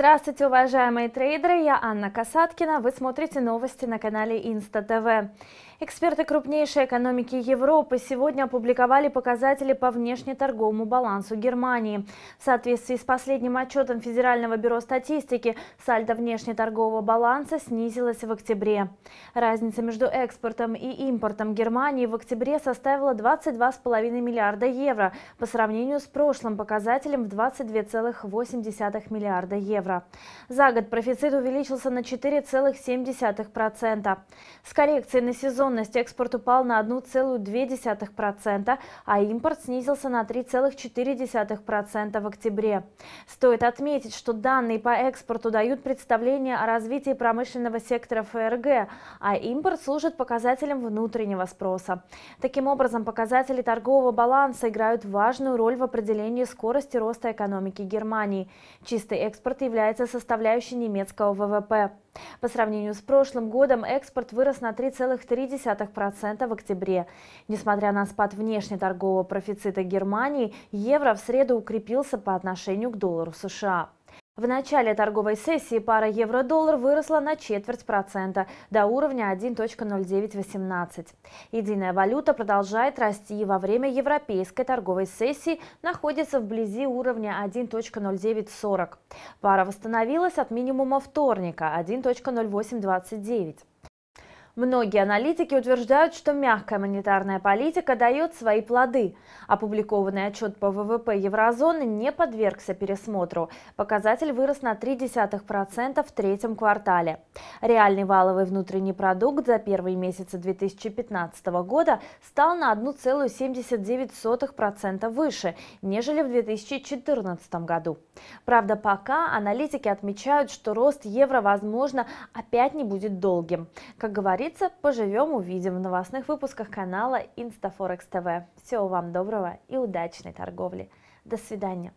Здравствуйте, уважаемые трейдеры, я Анна Касаткина, вы смотрите новости на канале Инста ТВ. Эксперты крупнейшей экономики Европы сегодня опубликовали показатели по внешнеторговому балансу Германии. В соответствии с последним отчетом Федерального бюро статистики, сальдо внешнеторгового баланса снизилось в октябре. Разница между экспортом и импортом Германии в октябре составила 22,5 миллиарда евро по сравнению с прошлым показателем в 22,8 миллиарда евро евро. За год профицит увеличился на 4,7%. С коррекцией на сезонность экспорт упал на 1,2%, а импорт снизился на 3,4% в октябре. Стоит отметить, что данные по экспорту дают представление о развитии промышленного сектора ФРГ, а импорт служит показателем внутреннего спроса. Таким образом, показатели торгового баланса играют важную роль в определении скорости роста экономики Германии. Чистый экспорт является является составляющей немецкого ВВП. По сравнению с прошлым годом экспорт вырос на 3,3% в октябре. Несмотря на спад внешнеторгового профицита Германии, евро в среду укрепился по отношению к доллару США. В начале торговой сессии пара евро-доллар выросла на четверть процента до уровня 1.0918. Единая валюта продолжает расти и во время европейской торговой сессии находится вблизи уровня 1.0940. Пара восстановилась от минимума вторника 1.0829. Многие аналитики утверждают, что мягкая монетарная политика дает свои плоды. Опубликованный отчет по ВВП еврозоны не подвергся пересмотру. Показатель вырос на 0,3% в третьем квартале. Реальный валовый внутренний продукт за первые месяцы 2015 года стал на 1,79% выше, нежели в 2014 году. Правда, пока аналитики отмечают, что рост евро, возможно, опять не будет долгим. Как говорит говорится, поживем, увидим в новостных выпусках канала Инстафорекс ТВ. Всего вам доброго и удачной торговли. До свидания.